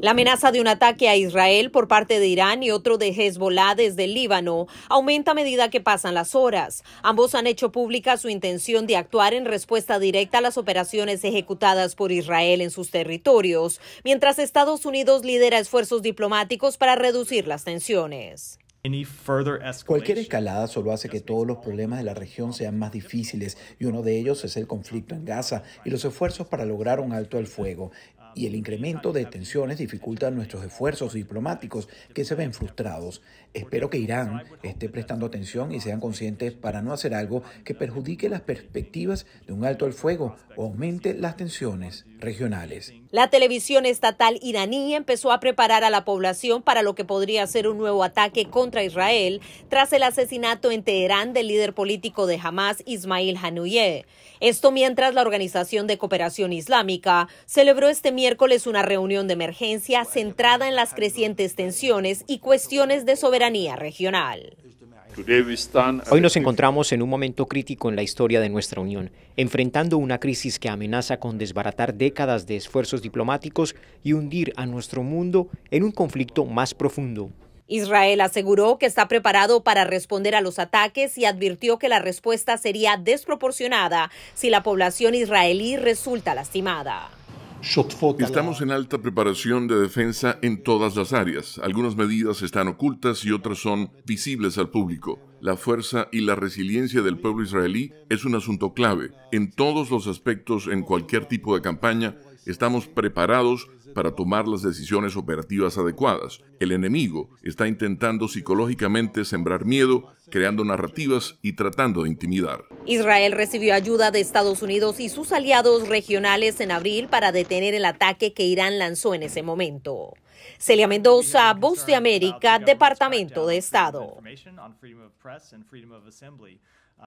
La amenaza de un ataque a Israel por parte de Irán y otro de Hezbollah desde el Líbano aumenta a medida que pasan las horas. Ambos han hecho pública su intención de actuar en respuesta directa a las operaciones ejecutadas por Israel en sus territorios, mientras Estados Unidos lidera esfuerzos diplomáticos para reducir las tensiones. Cualquier escalada solo hace que todos los problemas de la región sean más difíciles y uno de ellos es el conflicto en Gaza y los esfuerzos para lograr un alto al fuego y el incremento de tensiones dificulta nuestros esfuerzos diplomáticos que se ven frustrados. Espero que Irán esté prestando atención y sean conscientes para no hacer algo que perjudique las perspectivas de un alto el fuego o aumente las tensiones regionales. La televisión estatal iraní empezó a preparar a la población para lo que podría ser un nuevo ataque contra Israel tras el asesinato en Teherán del líder político de Hamas, Ismail hanouyeh Esto mientras la Organización de Cooperación Islámica celebró este miércoles miércoles una reunión de emergencia centrada en las crecientes tensiones y cuestiones de soberanía regional. Hoy nos encontramos en un momento crítico en la historia de nuestra Unión, enfrentando una crisis que amenaza con desbaratar décadas de esfuerzos diplomáticos y hundir a nuestro mundo en un conflicto más profundo. Israel aseguró que está preparado para responder a los ataques y advirtió que la respuesta sería desproporcionada si la población israelí resulta lastimada. Estamos en alta preparación de defensa en todas las áreas. Algunas medidas están ocultas y otras son visibles al público. La fuerza y la resiliencia del pueblo israelí es un asunto clave en todos los aspectos en cualquier tipo de campaña Estamos preparados para tomar las decisiones operativas adecuadas. El enemigo está intentando psicológicamente sembrar miedo, creando narrativas y tratando de intimidar. Israel recibió ayuda de Estados Unidos y sus aliados regionales en abril para detener el ataque que Irán lanzó en ese momento. Celia Mendoza, Voz de América, Departamento de Estado.